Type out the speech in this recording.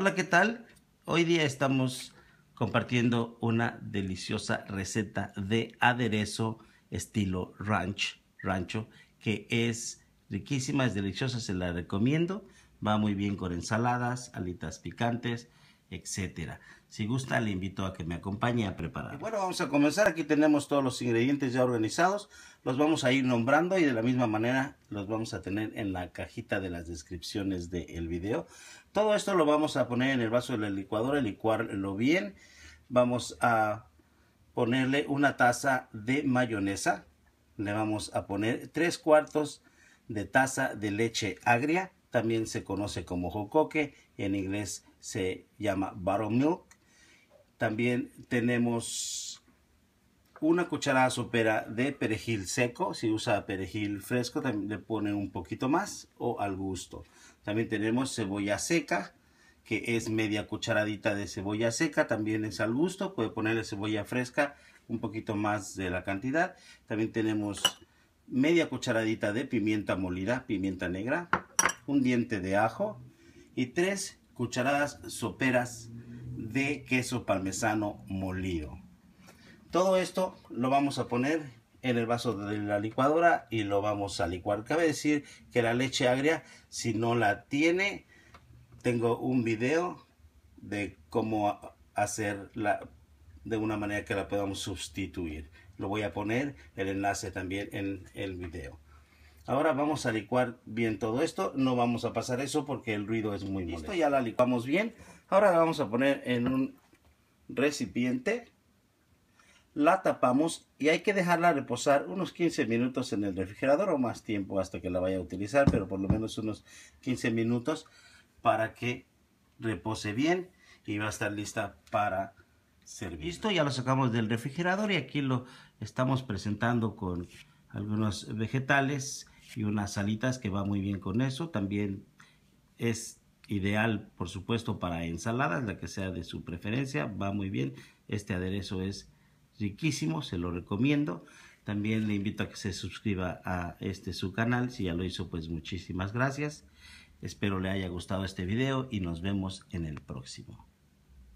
Hola, ¿qué tal? Hoy día estamos compartiendo una deliciosa receta de aderezo estilo ranch, rancho, que es riquísima, es deliciosa, se la recomiendo. Va muy bien con ensaladas, alitas picantes, etcétera. Si gusta, le invito a que me acompañe a preparar. Bueno, vamos a comenzar. Aquí tenemos todos los ingredientes ya organizados. Los vamos a ir nombrando y de la misma manera los vamos a tener en la cajita de las descripciones del el video. Todo esto lo vamos a poner en el vaso de la licuadora, licuarlo bien. Vamos a ponerle una taza de mayonesa. Le vamos a poner tres cuartos de taza de leche agria también se conoce como jocoque, en inglés se llama buttermilk. También tenemos una cucharada sopera de perejil seco, si usa perejil fresco le pone un poquito más o al gusto. También tenemos cebolla seca, que es media cucharadita de cebolla seca, también es al gusto, puede ponerle cebolla fresca un poquito más de la cantidad. También tenemos media cucharadita de pimienta molida, pimienta negra, un diente de ajo y tres cucharadas soperas de queso parmesano molido. Todo esto lo vamos a poner en el vaso de la licuadora y lo vamos a licuar. Cabe decir que la leche agria, si no la tiene, tengo un video de cómo hacerla de una manera que la podamos sustituir. Lo voy a poner el enlace también en el video. Ahora vamos a licuar bien todo esto. No vamos a pasar eso porque el ruido es muy molesto. ya la licuamos bien. Ahora la vamos a poner en un recipiente. La tapamos y hay que dejarla reposar unos 15 minutos en el refrigerador o más tiempo hasta que la vaya a utilizar, pero por lo menos unos 15 minutos para que repose bien y va a estar lista para servir. Listo, ya lo sacamos del refrigerador y aquí lo estamos presentando con algunos vegetales y unas salitas que va muy bien con eso. También es ideal, por supuesto, para ensaladas, la que sea de su preferencia, va muy bien. Este aderezo es riquísimo, se lo recomiendo. También le invito a que se suscriba a este su canal, si ya lo hizo, pues muchísimas gracias. Espero le haya gustado este video y nos vemos en el próximo.